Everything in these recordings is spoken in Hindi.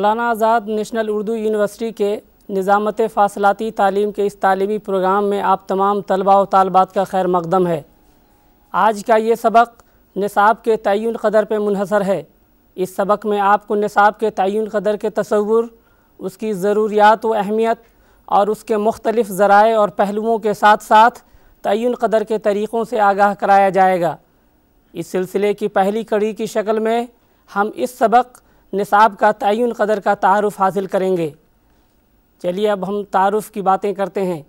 मौलाना आज़ाद नेशनल उर्दू यूनिवर्सिटी के निज़ामत फासलाती तालीम के इस तालीमी प्रोग्राम में आप तमाम तलबा व तलबात का खैर मकदम है आज का ये सबक निसाब के तयन कदर पर मुनहसर है इस सबक में आपको निसाब के तयन कदर के तस्वुर उसकी ज़रूरियात व अहमियत और उसके मुख्तलिफ़ ज़राए और पहलुओं के साथ साथ तयन कदर के तरीक़ों से आगाह कराया जाएगा इस सिलसिले की पहली कड़ी की शक्ल में हम इस सबक निसाब का तयन कदर का तारफ़ हासिल करेंगे चलिए अब हम तारफ़ की बातें करते हैं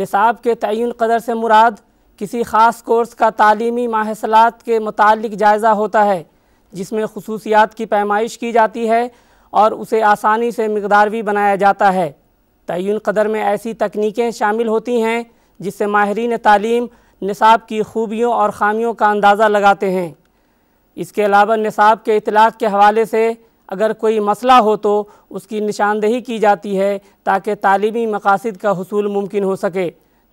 निसाब के तयन कदर से मुराद किसी ख़ास कोर्स का तालीमी माहलात के मुतल जायज़ा होता है जिसमें खसूसियात की पैमाइश की जाती है और उसे आसानी से मकदार भी बनाया जाता है तयन कदर में ऐसी तकनीकें शामिल होती हैं जिससे माहरीन तालीम निसाब की खूबियों और ख़ामियों का अंदाज़ा लगाते हैं इसके अलावा निसाब के इतलाक़ के हवाले से अगर कोई मसला हो तो उसकी निशानदेही की जाती है ताकि तालीमी मकासद का हसूल मुमकिन हो सके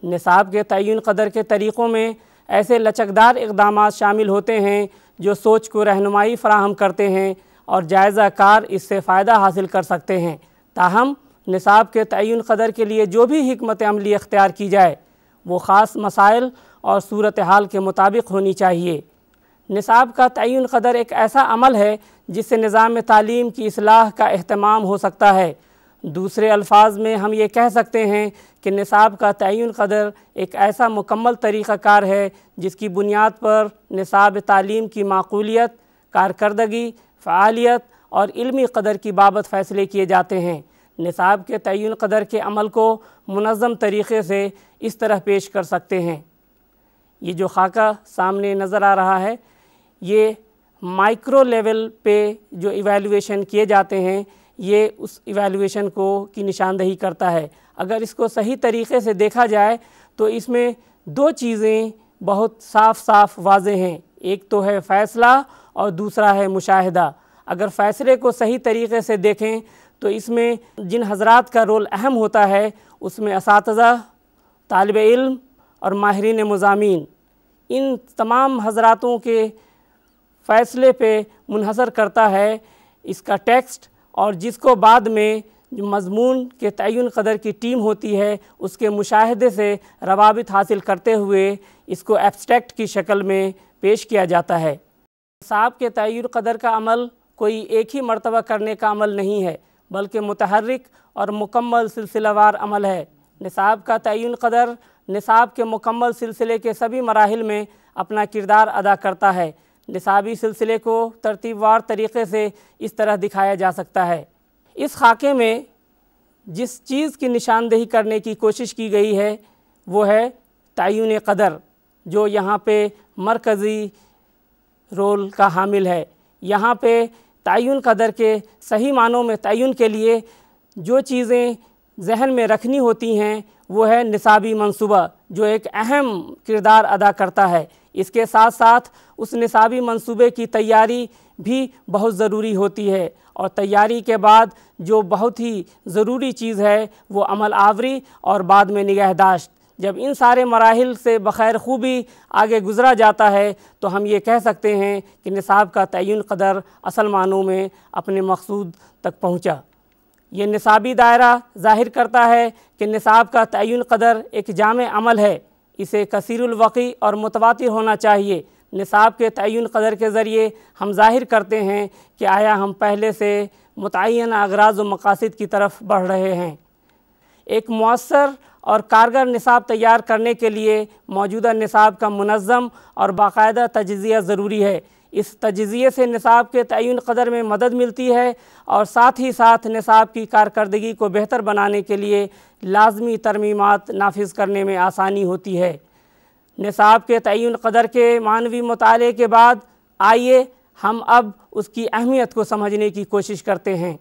निसाब के तयन कदर के तरीक़ों में ऐसे लचकदार इकदाम शामिल होते हैं जो सोच को रहनुमाई फ्राहम करते हैं और जायज़ा कार इससे फ़ायदा हासिल कर सकते हैं ताहम निसाब के तयन कदर के लिए जो भी हमत अमली अख्तियार की जाए वो ख़ास मसाइल और सूरत हाल के मुताबिक होनी चाहिए निसाब का तयन कदर एक ऐसा अमल है जिससे निज़ाम तालीम की असलाह का अहतमाम हो सकता है दूसरे अल्फाज में हम ये कह सकते हैं कि निसाब का तयन कदर एक ऐसा मुकम्मल तरीक़ाकार है जिसकी बुनियाद पर निसाब तालीम की माकूलियत कारकर्दगी फ़ालियत और इलमी कदर की बाबत फ़ैसले किए जाते हैं निसाब के तयन कदर के अमल को मनज़म तरीक़े से इस तरह पेश कर सकते हैं ये जो खाका सामने नज़र आ रहा है ये माइक्रो लेवल पे जो इवैल्यूएशन किए जाते हैं ये उस इवैल्यूएशन को की निशानदेही करता है अगर इसको सही तरीके से देखा जाए तो इसमें दो चीज़ें बहुत साफ साफ वाजे हैं एक तो है फ़ैसला और दूसरा है मुशाहिदा अगर फ़ैसले को सही तरीके से देखें तो इसमें जिन हजरात का रोल अहम होता है उसमें इस तलब इल्म और माहरीन मजामी इन तमाम हजरातों के फ़ैसले पे मुनहसर करता है इसका टेक्स्ट और जिसको बाद में मजमून के तयन कदर की टीम होती है उसके मुशाहदे से रवाबित हासिल करते हुए इसको एब्स्ट्रैक्ट की शक्ल में पेश किया जाता है साहब के तयन कदर का अमल कोई एक ही मरतबा करने का अमल नहीं है बल्कि मतहरक और मुकम्मल सिलसिलावार अमल है निसाब का तयन कदर निसाब के मुकम्मल सिलसिले के सभी मराहल में अपना किरदार अदा करता है लसाबी सिलसिले को तरतीबवार तरीक़े से इस तरह दिखाया जा सकता है इस खाके में जिस चीज़ की निशानदेही करने की कोशिश की गई है वो है तयन कदर जो यहाँ पे मरकज़ी रोल का हामिल है यहाँ पे तयन कदर के सही मानों में तयन के लिए जो चीज़ें जहन में रखनी होती हैं वो है निसाबी मनसूबा जो एक अहम किरदार अदा करता है इसके साथ साथ उस निसाबी मंसूबे की तैयारी भी बहुत ज़रूरी होती है और तैयारी के बाद जो बहुत ही ज़रूरी चीज़ है वो अमल आवरी और बाद में निगहदाश्त जब इन सारे मराहल से बखैर खूबी आगे गुजरा जाता है तो हम ये कह सकते हैं कि निसाब का तयन कदर असल मानों में अपने मकसूद तक पहुँचा यह निसाबी दायरा ज़ाहिर करता है कि निसाब का तयन कदर एक जाम अमल है इसे कसरवक़ी और मुतवा होना चाहिए निसाब के तयन कदर के ज़रिए हम जाहिर करते हैं कि आया हम पहले से मुतन अगराज व मकासद की तरफ बढ़ रहे हैं एक मौसर और कारगर निसाब तैयार करने के लिए मौजूदा निसाब का मनज़म और बाकायदा तजिया ज़रूरी है इस तजिए से निसाब के तयन कदर में मदद मिलती है और साथ ही साथ निसाब की कारकर्दगी को बेहतर बनाने के लिए लाजमी तरमीमत नाफज करने में आसानी होती है निसाब के तयन कदर के मानवी मताले के बाद आइए हम अब उसकी अहमियत को समझने की कोशिश करते हैं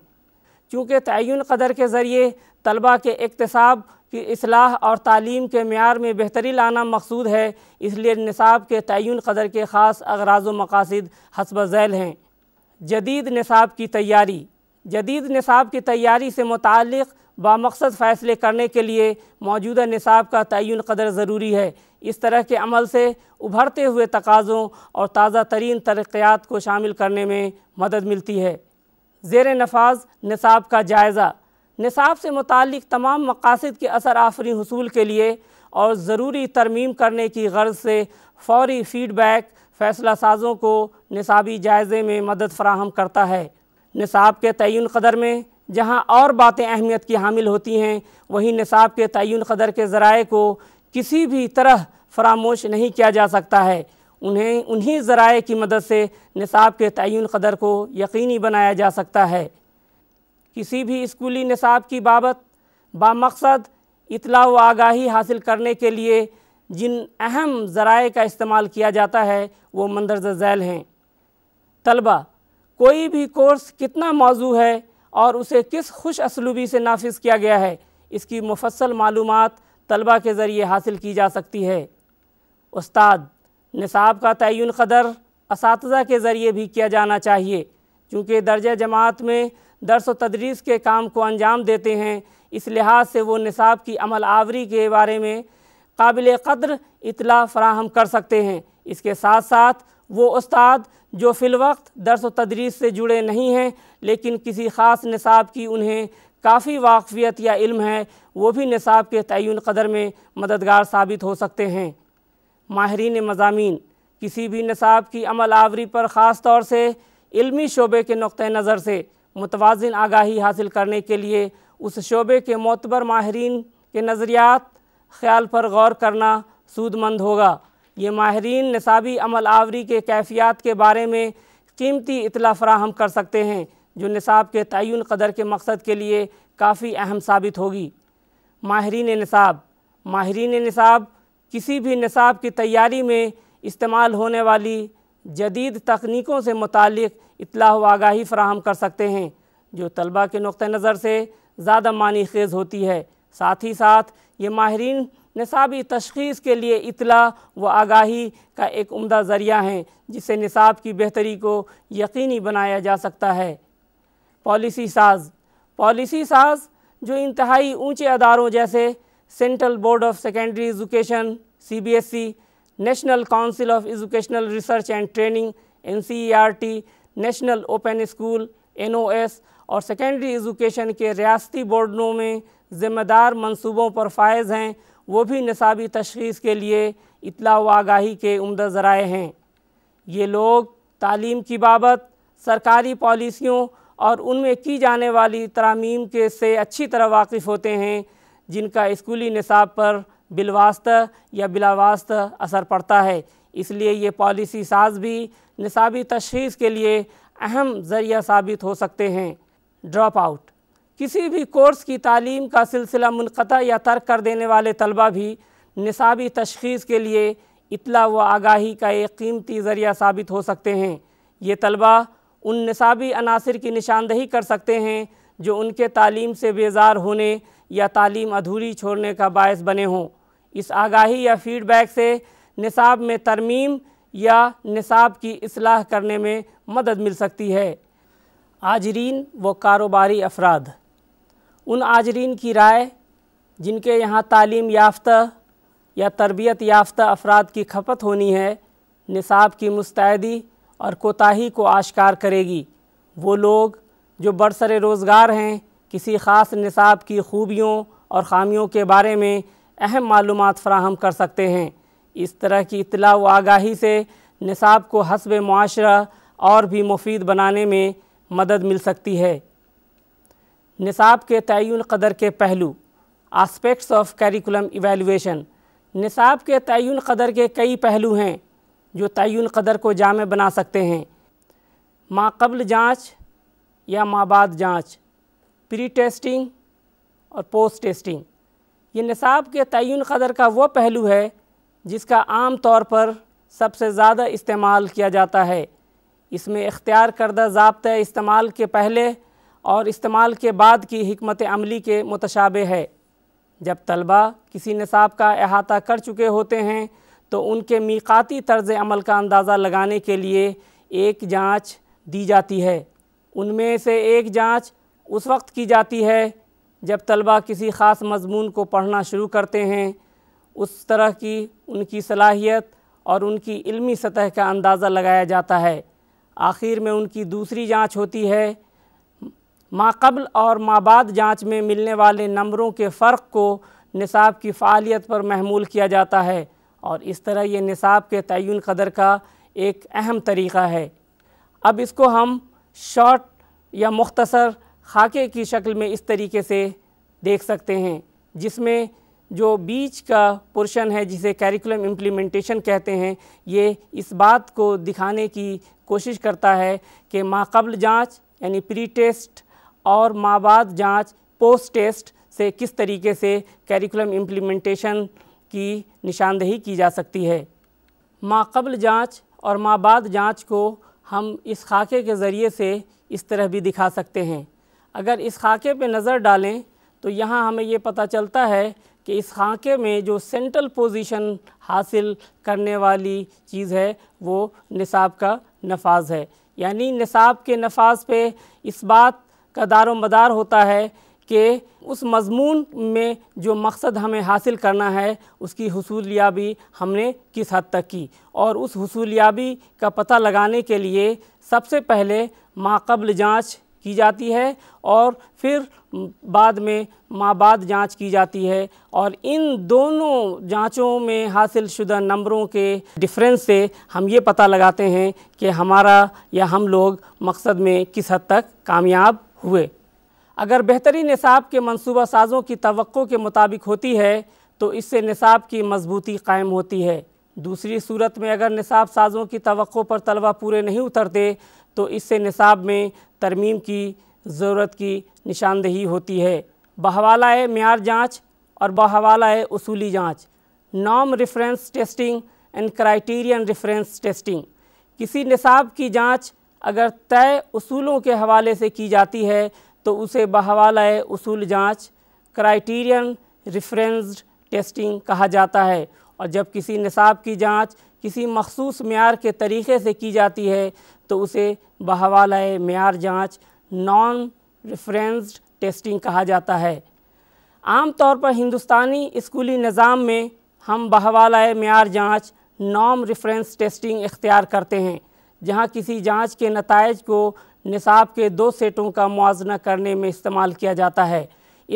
चूँकि तयन कदर के ज़रिए तलबा के अकतसाब कि असलाह और तालीम के मैार में बेहतरी लाना मकसूद है इसलिए निसाब के तयन कदर के ख़ास अगराज मकासद हसब झैल हैं जदीद निसाब की तैयारी जदीद निसाब की तैयारी से मुतल बामकसद फ़ैसले करने के लिए मौजूदा निसाब का तयन कदर ज़रूरी है इस तरह के अमल से उभरते हुए तकाज़ों और ताज़ा तरीन तरक्यात को शामिल करने में मदद मिलती है ज़ेर नफाज निसाब का जायज़ा निसाब से मुतक तमाम मकासद के असर आफरी हसूल के लिए और ज़रूरी तरमीम करने की गर्ज से फौरी फ़ीडबैक फ़ैसला साजों को निसाबी जायज़े में मदद फराहम करता है निसाब के तयन कदर में जहाँ और बातें अहमियत की हामिल होती हैं वहीं निसाब के तयन कदर के ज़रा को किसी भी तरह फरामोश नहीं किया जा सकता है उन्हें उन्हीं ज़राए की मदद से निसाब के तयन कदर को यकीनी बनाया जा सकता है किसी भी स्कूली निसाब की बाबत बामकसद इतला व आगाही हासिल करने के लिए जिन अहम ज़राए का इस्तेमाल किया जाता है वो मंदरजा झैल हैं तलबा कोई भी कोर्स कितना मौजू है और उसे किस खुश असलूबी से नाफिज किया गया है इसकी मुफसल मालूम तलबा के ज़रिए हासिल की जा सकती है उस्ताद निसाब का तयन कदर इस के ज़रिए भी किया जाना चाहिए क्योंकि दर्ज जमात में दरस व तदरीस के काम को अंजाम देते हैं इस लिहाज से वो निसाब की अमल आवरी के बारे में काबिल कद्र इतला फ़राहम कर सकते हैं इसके साथ साथ वो उस्ताद जो फ़िलवक्त दरस व तदरीस से जुड़े नहीं हैं लेकिन किसी ख़ास निसाब की उन्हें काफ़ी वाकफ़ियत या इल्म है वो भी निसाब के तयन कदर में मददगार साबित हो सकते हैं माहरीन मजामी किसी भी निसाब की अमल आवरी पर ख़ास तौर से इलमी शोबे के नुक़ नज़र से मुतवाजन आगाही हासिल करने के लिए उस शोबे के मोतबर माहरीन के नज़रियात ख्याल पर गौर करना सूदमंद होगा ये माहरीन नसाबी अमल आवरी के कैफियात के बारे में कीमती इतला फ्राहम कर सकते हैं जो निसाब के तयन कदर के मकसद के लिए काफ़ी अहम साबित होगी माहरीन नसाब माहरीन नसाब किसी भी नसाब की तैयारी में इस्तेमाल होने वाली जदीद तकनीकों से मुतक़ इतला व आगाही फ्राहम कर सकते हैं जो तलबा के नुक़ नज़र से ज़्यादा मानी खेज़ होती है साथ ही साथ ये माहरीन नसाबी तशखीस के लिए इतला व आगाही का एक उमदा ज़रिया हैं जिससे नसाब की बेहतरी को यकीनी बनाया जा सकता है पॉलिसी साज पॉलिसी साज जो इंतहाई ऊँचे अदारों जैसे central board of secondary education C B S E national council of educational research and training N C E R T national open school N और सेकेंडरी एजुकेशन के रियाती बोर्डों में ज़िम्मेदार मनसूबों पर फायज़ हैं वो भी नसाबी तशीस के लिए इतला व आगाही के उमदा ज़राए हैं ये लोग तालीम की बाबत सरकारी पॉलिसियों और उनमें की जाने वाली तरामीम के से अच्छी तरह वाकिफ़ होते हैं जिनका स्कूली नसाब पर बिलवास्त या बिलावास्त असर पड़ता है इसलिए ये पॉलिसी साज भी निसाबी तशीस के लिए अहम ज़रिया साबित हो सकते हैं ड्रॉप आउट किसी भी कोर्स की तालीम का सिलसिला मुनक़ या तर्क कर देने वाले तलबा भी निसाबी तशखीस के लिए इतला व आगाही का एक कीमती ज़रिया साबित हो सकते हैं ये तलबा उन निसाबी अनासर की निशानदही कर सकते हैं जो उनके तालीम से बेजार होने या तालीम अधूरी छोड़ने का बायस बने हों इस आगाही या फीडबैक से निसाब में तरमीम या निसाब की असलाह करने में मदद मिल सकती है आजरीन व कारोबारी अफराद उन आजरीन की राय जिनके यहाँ तालीम याफ्ता या तरबियत याफ्ता अफराद की खपत होनी है निसाब की मुस्तैदी और कोताही को आश्कार करेगी वो लोग जो बरसरे रोज़गार हैं किसी ख़ास निसाब की खूबियों और ख़ामियों के बारे में अहम मालूम फ़राहम कर सकते हैं इस तरह की इतला व आगाही से निसाब को हसब माशरा और भी मुफीद बनाने में मदद मिल सकती है निसाब के तयन कदर के पहलू आस्पेक्ट्स ऑफ करिकुलम इवेलुएशन निसाब के तयन कदर के कई पहलू हैं जो तयन कदर को जाम बना सकते हैं माकबल जाँच या माबाद जाँच प्री टेस्टिंग और पोस्ट टेस्टिंग ये निसाब के तयन कदर का वो पहलू है जिसका आम तौर पर सबसे ज़्यादा इस्तेमाल किया जाता है इसमें इख्तियार करदा जबते इस्तेमाल के पहले और इस्तेमाल के बाद की हमत अमली के मुतशाबे है जब तलबा किसी निसाब का अहाता कर चुके होते हैं तो उनके मीकाती तर्ज अमल का अंदाज़ा लगाने के लिए एक जाँच दी जाती है उनमें से एक जाँच उस वक्त की जाती है जब तलबा किसी ख़ास मजमून को पढ़ना शुरू करते हैं उस तरह की उनकी सलाहियत और उनकी इल्मी सतह का अंदाज़ा लगाया जाता है आखिर में उनकी दूसरी जांच होती है माकबल और माबाद जांच में मिलने वाले नंबरों के फ़र्क को निसाब की फ़ालियत पर महमूल किया जाता है और इस तरह ये निसाब के तयन कदर का एक अहम तरीक़ा है अब इसको हम शॉर्ट या मुख्तसर खाके की शक्ल में इस तरीके से देख सकते हैं जिसमें जो बीच का पोर्शन है जिसे कैरिकुलम इम्प्लीमेंटेशन कहते हैं ये इस बात को दिखाने की कोशिश करता है कि माकबल जाँच यानी प्री टेस्ट और माबाद जाँच पोस्ट टेस्ट से किस तरीके से कैरिकुलम इम्प्लीमेंटेशन की निशानदेही की जा सकती है माकबल जाँच और माबाद जाँच को हम इस खाके के ज़रिए से इस तरह भी दिखा सकते हैं अगर इस खाके पर नज़र डालें तो यहाँ हमें ये पता चलता है कि इस खाके में जो सेंट्रल पोजीशन हासिल करने वाली चीज़ है वो निसाब का नफाज है यानी निसाब के नफाज पे इस बात का दार मदार होता है कि उस मजमून में जो मकसद हमें हासिल करना है उसकी हसूलियाबी हमने किस हद तक की और उस हसूलियाबी का पता लगाने के लिए सबसे पहले माकबल जांच की जाती है और फिर बाद में बाद जांच की जाती है और इन दोनों जांचों में हासिल शुदा नंबरों के डिफरेंस से हम ये पता लगाते हैं कि हमारा या हम लोग मकसद में किस हद तक कामयाब हुए अगर बेहतरीन निसाब के मनसूबा साजों की तो के मुताबिक होती है तो इससे निसाब की मजबूती कायम होती है दूसरी सूरत में अगर निसाब साजों की तो पर तलबा पूरे नहीं उतरते तो इससे निसाब में तरमीम की ज़रूरत की निशानदेही होती है बहवाला मैार जाँच और बहवाला उसूली जाँच नॉम reference testing and criterion reference testing किसी निसाब की जाँच अगर तय उसूलों के हवाले से की जाती है तो उसे बहवाला उसूल जाँच क्राइटेरियन रेफरेंस टेस्टिंग कहा जाता है और जब किसी निसाब की जाँच किसी मखसूस मैार के तरीक़े से की जाती है तो उसे बहवालय मैार जाँच नॉन रेफरेंस्ड टेस्टिंग कहा जाता है आमतौर पर हिंदुस्तानी स्कूली निज़ाम में हम बहवालय मैार जाँच नॉम रेफरेंस टेस्टिंग इख्तियार करते हैं जहाँ किसी जाँच के नतज को निसाब के दो सेटों का मुआजना करने में इस्तेमाल किया जाता है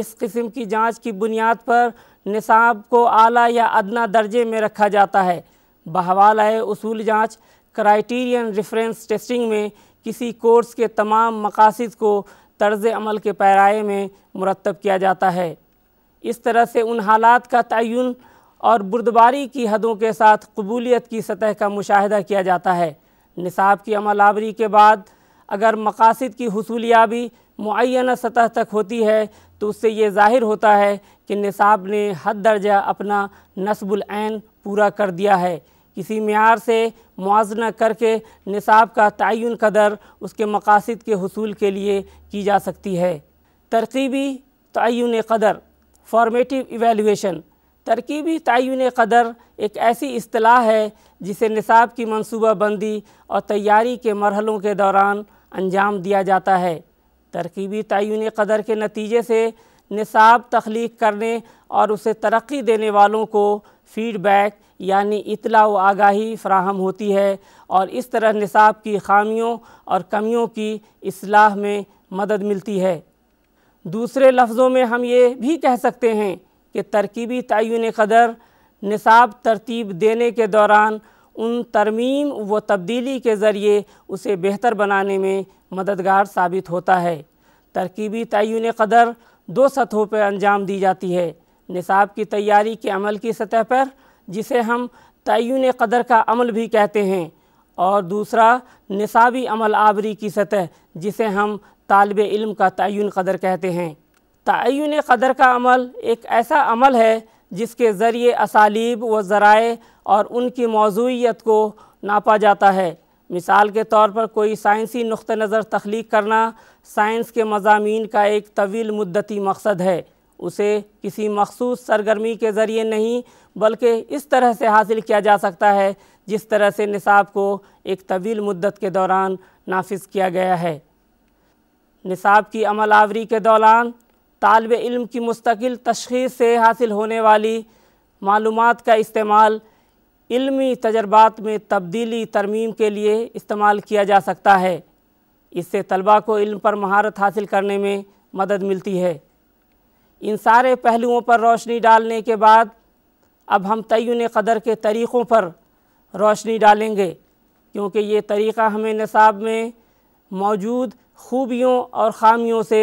इस किस्म की जाँच की बुनियाद पर निसाब को आला या अदना दर्जे में रखा जाता है बहवाल उसूल जाँच क्राइटीरियन रेफरेंस टेस्टिंग में किसी कोर्स के तमाम मकासद को तर्ज अमल के पैराए में मुरतब किया जाता है इस तरह से उन हालात का तयन और बुरदबारी की हदों के साथ कबूलीत की सतह का मुशाह किया जाता है निसाब की अमल आवरी के बाद अगर मकासद की हसूलियाबी मुन सतह तक होती है तो उससे ये ज़ाहिर होता है कि निसाब ने हद दर्जा अपना नसबुल पूरा कर दिया है किसी मैार से मुजना करके निसाब का तयन कदर उसके मकासद के हसूल के लिए की जा सकती है तरकीबी तयन कदर फॉर्मेटिव इवेलुएशन तरकीबी तयन कदर एक ऐसी असलाह है जिसे निसाब की मनसूबा बंदी और तैयारी के मरहलों के दौरान अंजाम दिया जाता है तरकीबी तयन कदर के नतीजे से निसाब तख्लीक करने और उसे तरक्की देने वालों को फ़ीडबैक यानी इतला व आगाही फ्राहम होती है और इस तरह निसाब की खामियों और कमियों की असलाह में मदद मिलती है दूसरे लफ्ज़ों में हम ये भी कह सकते हैं कि तरकीबी तयन कदर निसाब तरतीब देने के दौरान उन तरमीम व तब्दीली के ज़रिए उसे बेहतर बनाने में मददगार साबित होता है तरकीबी तयन कदर दो सतहों पर अंजाम दी जाती है निसाब की तैयारी के अमल की सतह पर जिसे हम तयन कदर का अमल भी कहते हैं और दूसरा निसाबी अमल आबरी की सतह जिसे हम तालब इल्म का तयन कदर कहते हैं तयन कदर का अमल एक ऐसा अमल है जिसके ज़रिए असालीब व ज़राए और उनकी मौजूत को नापा जाता है मिसाल के तौर पर कोई साइंसी नुक़ नज़र तख्लीक करना साइंस के मजामी का एक तवील मुद्दती मकसद है उसे किसी मखसूस सरगर्मी के ज़रिए नहीं बल्कि इस तरह से हासिल किया जा सकता है जिस तरह से निसाब को एक तवील मुद्दत के दौरान नाफिज किया गया है निसाब की अमल आवरी के दौरान तालब इल्म की मुस्तकिल तशखीस से हासिल होने वाली मालूम का इस्तेमाल इल्मी तजर्बात में तब्दीली तरमीम के लिए इस्तेमाल किया जा सकता है इससे तलबा को इल्म पर महारत हासिल करने में मदद मिलती है इन सारे पहलुओं पर रोशनी डालने के बाद अब हम तयन कदर के तरीक़ों पर रोशनी डालेंगे क्योंकि ये तरीक़ा हमें नसाब में मौजूद खूबियों और ख़ामियों से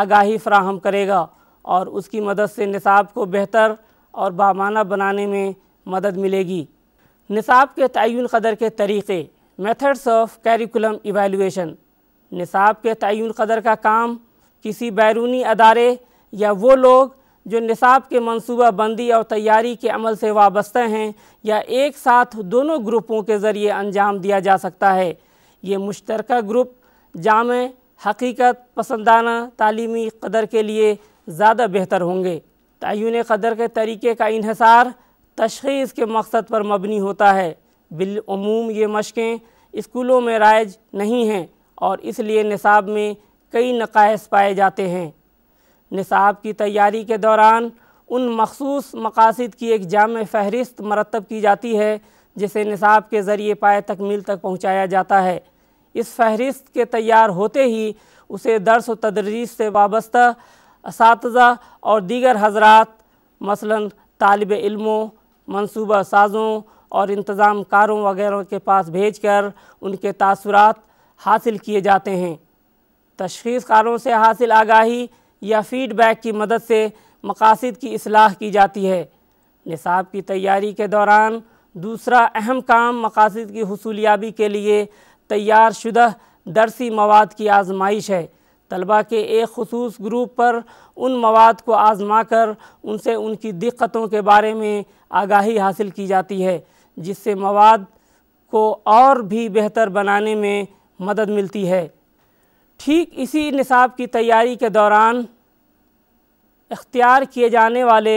आगाही फ्राहम करेगा और उसकी मदद से नसाब को बेहतर और बामाना बनाने में मदद मिलेगी नसाब के तयन कदर के तरीक़े मेथड्स ऑफ कैरिकुलम इवेलुएशन नसाब के तयन कदर का काम किसी बैरूनी अदारे या वो लोग जो निसाब के मनसूबा बंदी और तैयारी के अमल से वाबस्ते हैं या एक साथ दोनों ग्रुपों के ज़रिए अंजाम दिया जा सकता है ये मुश्तरक ग्रुप जाम हकीकत पसंदाना तालीमी कदर के लिए ज़्यादा बेहतर होंगे तयन कदर के तरीके का इहसार तशीस के मकसद पर मबनी होता है बिलूम ये मशक़ें स्कूलों में राइज नहीं हैं और इसलिए निसाब में कई नक़ायस पाए जाते हैं निसाब की तैयारी के दौरान उन मखसूस मकासद की एक जाम फहरिस्त मरतब की जाती है जिसे निसाब के ज़रिए पाए तकमील तक पहुँचाया जाता है इस फहरिस्त के तैयार होते ही उसे दर्स व तदरीस से वाबस्ता इस और दीगर हजरात मसलन तालब इल्मों मनसूबा साजों और इंतज़ाम कारों वगैरह के पास भेज कर उनके तसरत हासिल किए जाते हैं तशीसकारों कारों से हासिल आगाही या फ़ीडबैक की मदद से मकासद की असलाह की जाती है निसाब की तैयारी के दौरान दूसरा अहम काम मकासद की हसूलियाबी के लिए तैयार शुदा दरसी मवाद की आजमाइश है तलबा के एक खसूस ग्रुप पर उन मवाद को आजमा कर उनसे उनकी दिक्कतों के बारे में आगाही हासिल की जाती है जिससे मवाद को और भी बेहतर बनाने में मदद मिलती है ठीक इसी निसाब की तैयारी के दौरान इख्तियार किए जाने वाले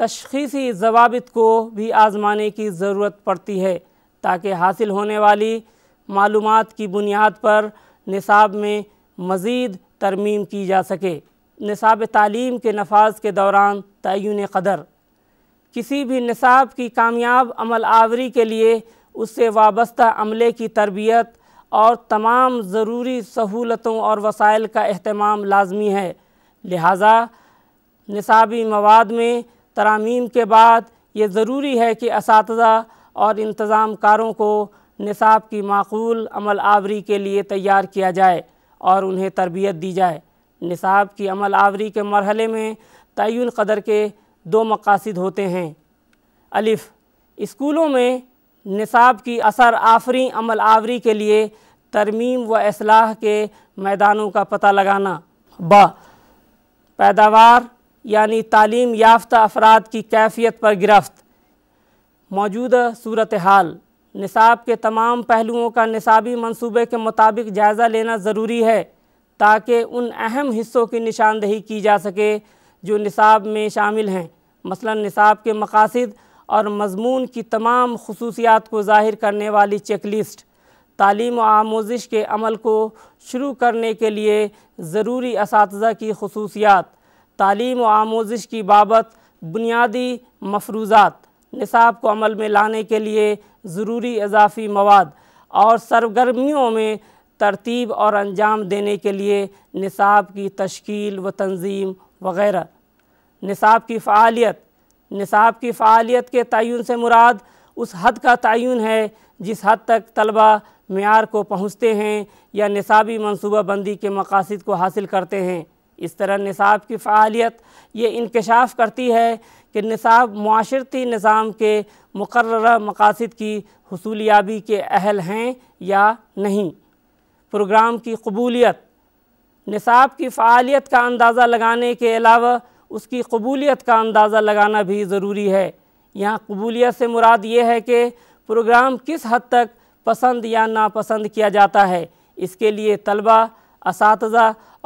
तशखीसी जवाबित को भी आज़माने की ज़रूरत पड़ती है ताकि हासिल होने वाली मालूम की बुनियाद पर निसाब में मज़ीद तरमीम की जा सके निसाब तालीम के नफाज के दौरान तयन कदर किसी भी निसाब की कामयाब अमल आवरी के लिए उससे वाबस्ता अमले की तरबियत और तमाम ज़रूरी सहूलतों और वसाइल का अहतमाम लाजमी है लिहाजा निसाबी मवाद में तरामीम के बाद ये ज़रूरी है कि इस और इंतज़ाम कारों को निसाब की माकूल अमल आवरी के लिए तैयार किया जाए और उन्हें तरबियत दी जाए निसाब की अमल आवरी के मरहले में तयन कदर के दो मकासद होते हैं अलिफ़ स्कूलों में निसाब की असर आफरी अमल आवरी के लिए तरमीम व असलाह के मैदानों का पता लगाना ब पैदावार यानी तालीम याफ्त अफराद की कैफियत पर गिरफ्त मौजूदा सूरत हाल निसाब के तमाम पहलुओं का निसाबी मंसूबे के मुताबिक जायज़ा लेना ज़रूरी है ताकि उन अहम हिस्सों की निशानदही की जा सके जो निसाब में शामिल हैं मसला निसाब के मकासद और मजमून की तमाम खसूसियात को ज़ाहिर करने वाली चेकलिस्ट तालीम आमोज़िश के अमल को शुरू करने के लिए ज़रूरी इस की खसूसियात तालीम आमोज़िश की बाबत बुनियादी मफरूज़ात निसाब को अमल में लाने के लिए ज़रूरी इजाफी मवाद और सरगर्मियों में तरतीब और अंजाम देने के लिए निसाब की तश्कील व तंजीम वगैरह निसाब की फ़ालियत निसाब की फ़ालियत के तयन से मुराद उस हद का तयन है जिस हद तक तलबा मैार को पहुँचते हैं या निसाबी मनसूबाबंदी के मकासद को हासिल करते हैं इस तरह निसाब की फ़ालियत ये इंकशाफ करती है कि निसाब माशरती निज़ाम के मुकर मकासद की हसूलियाबी के अहल हैं या नहीं प्रोग्राम की कबूलीत निसाब की फ़ालियत का अंदाज़ा लगाने के अलावा उसकी कबूलियत का अंदाज़ा लगाना भी ज़रूरी है यहाँ कबूलियत से मुराद ये है कि प्रोग्राम किस हद तक पसंद या नापसंद किया जाता है इसके लिए तलबा इस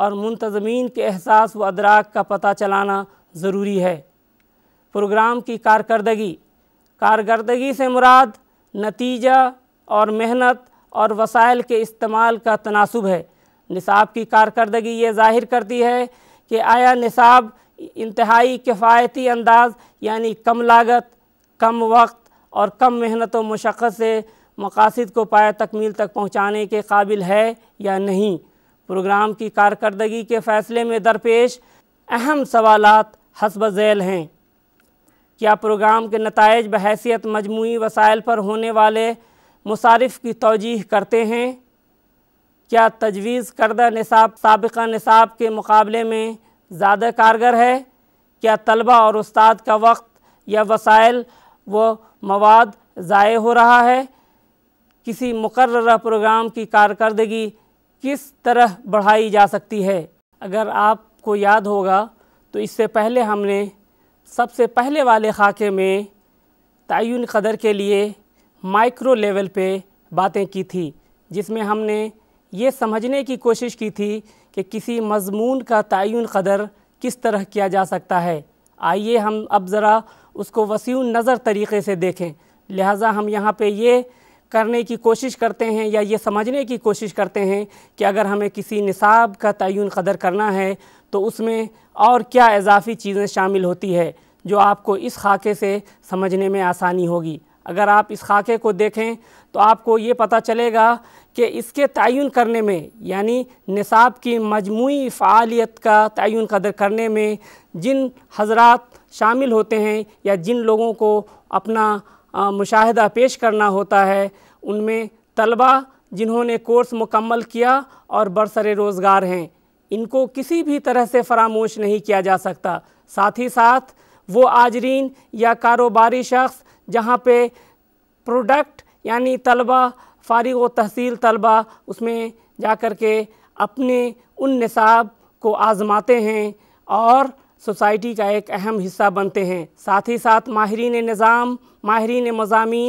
और मुंतज़मीन के एहसास व अदराक का पता चलाना ज़रूरी है प्रोग्राम की कारकर्दगी कारकर्दगी से मुराद नतीजा और मेहनत और वसाइल के इस्तेमाल का तनासब है निसाब की कारकर्दगी ये ज़ाहिर करती है कि आया निसाब इंतहाई किफ़ायती अंदाज यानी कम लागत कम वक्त और कम मेहनत व मशक्क़त से मकासद को पाया तकमील तक पहुँचाने के काबिल है या नहीं प्रोग्राम की कारकर्दगी के फ़ैसले में दरपेश अहम सवाल हसब झैल हैं क्या प्रोग्राम के नतज बहसीत मजमू वसाइल पर होने वाले मुसारफ की तोजीह करते हैं क्या तजवीज़ करदा निसाब सबका निसाब के मुकाबले में ज़्यादा कारगर है क्या तलबा और उस्ताद का वक्त या वसाइल व मवाद ज़ाय हो रहा है किसी मुकर प्रोग्राम की कारकर्दगी किस तरह बढ़ाई जा सकती है अगर आपको याद होगा तो इससे पहले हमने सबसे पहले वाले खाके में तयन कदर के लिए माइक्रो लेवल पे बातें की थी जिसमें हमने ये समझने की कोशिश की थी कि किसी मजमून का तयन कदर किस तरह किया जा सकता है आइए हम अब ज़रा उसको वसी नज़र तरीक़े से देखें लिहाजा हम यहाँ पर ये करने की कोशिश करते हैं या ये समझने की कोशिश करते हैं कि अगर हमें किसी निसाब का तयन कदर करना है तो उसमें और क्या इजाफ़ी चीज़ें शामिल होती है जो आपको इस खाके से समझने में आसानी होगी अगर आप इस खाके को देखें तो आपको ये पता चलेगा कि इसके तयन करने में यानी निसाब की मजमू फ़ालियत का तयन कदर करने में जिन हजरात शामिल होते हैं या जिन लोगों को अपना मुशाहदा पेश करना होता है उनमें तलबा जिन्होंने कोर्स मुकम्मल किया और बरसर रोज़गार हैं इनको किसी भी तरह से फरामोश नहीं किया जा सकता साथ ही साथ वो आजरीन या कारोबारी शख्स जहाँ पे प्रोडक्ट यानी तलबा फ़ारिग व तहसील तलबा उसमें जा कर के अपने उन निसाब को आज़माते हैं और सोसाइटी का एक अहम हिस्सा बनते हैं साथ ही साथ माहरीन निज़ाम माहरीन मजामी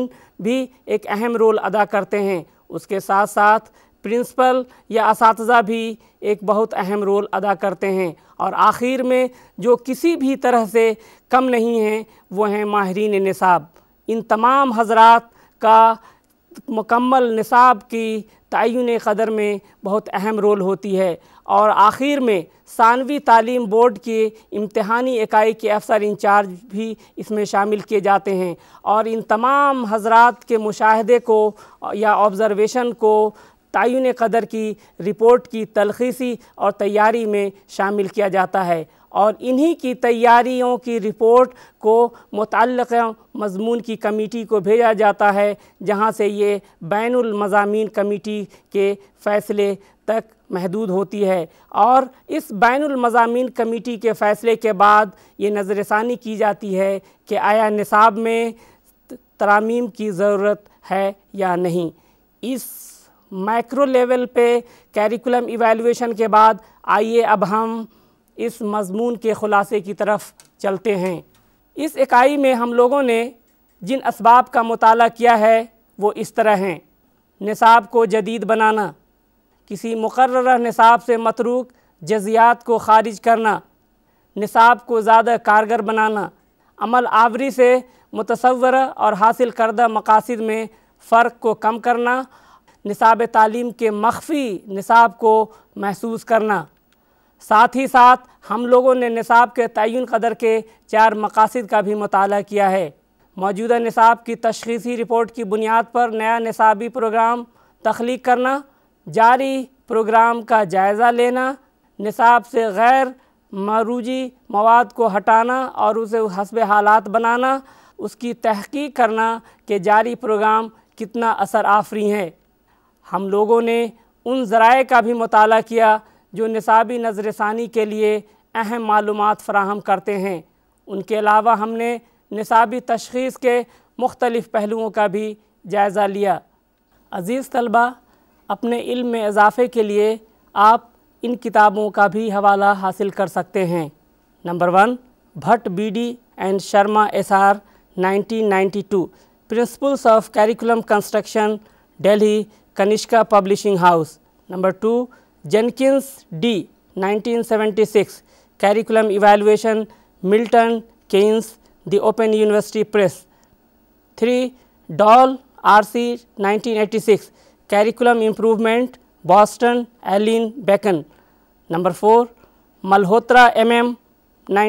भी एक अहम रोल अदा करते हैं उसके साथ साथ प्रिंसिपल या इस भी एक बहुत अहम रोल अदा करते हैं और आखिर में जो किसी भी तरह से कम नहीं हैं वो हैं माहरीन निसाब इन तमाम हजरात का मुकम्मल निसाब की तयन कदर में बहुत अहम रोल होती है और आखिर में सानवी तालीम बोर्ड के इम्तहानी इकाई के अफसर इंचार्ज भी इसमें शामिल किए जाते हैं और इन तमाम हजरात के मुशाहदे को या ऑब्ज़रवेशन को तयन कदर की रिपोर्ट की तलखीसी और तैयारी में शामिल किया जाता है और इन्हीं की तैयारियों की रिपोर्ट को मुतल मजमून की कमेटी को भेजा जाता है जहाँ से ये बैन मज़ामी कमेटी के फ़ैसले तक महदूद होती है और इस बैन मज़ामी कमेटी के फ़ैसले के बाद ये नज़रसानी की जाती है कि आया निसाब में तरामीम की ज़रूरत है या नहीं इस माइक्रो लेवल पे कैरिकुलम इवेलुएशन के बाद आइए अब हम इस मजमून के ख़ुलासे की तरफ चलते हैं इस इकाई में हम लोगों ने जिन इसबाब का मताल किया है वो इस तरह हैं निसाब को जदीद बनाना किसी मुकर निसाब से मतरूक जजियात को खारिज करना निसाब को ज़्यादा कारगर बनाना अमल आवरी से मुतवर और हासिल करदा मकासद में फ़र्क को कम करना निसाब तालीम के मख्फी निसाब को महसूस करना साथ ही साथ हम लोगों ने निसाब के तयन कदर के चार मकासद का भी मताल किया है मौजूदा निसाब की तशखीसी रिपोर्ट की बुनियाद पर नया निसाबी प्रोग्राम तख्लीक करना जारी प्रोग्राम का जायज़ा लेना निसाब से गैर मरूजी मवाद को हटाना और उसे हसब हालात बनाना उसकी तहकीक करना कि जारी प्रोग्राम कितना असर आफरी है हम लोगों ने उन ज़राए का भी मताल किया जो निसाबी नज़रसानी के लिए अहम मालूम फ़राहम करते हैं उनके अलावा हमने निसाबी तशीस के मुख्तलफ़ पहलुओं का भी जायज़ा लिया अज़ीज़ तलबा अपने इल्म में इजाफ़े के लिए आप इन किताबों का भी हवाला हासिल कर सकते हैं number one Bhatt B D and Sharma S R nineteen ninety two principles of curriculum construction Delhi Kanishka publishing house number two Jenkins D 1976 curriculum evaluation Milton Keynes the Open University Press three Doll R RC 1986 curriculum improvement Boston Allyn Bacon number four Malhotra M MM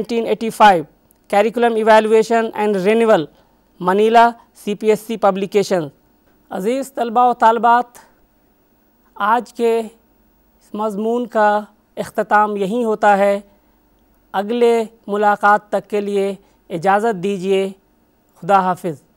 1985 curriculum evaluation and renewal Manila C P S C publication अजीज़ तलबा वालबात आज के मज़मून का अख्ताम यहीं होता है अगले मुलाकात तक के लिए इजाज़त दीजिए खुदा हाफिज़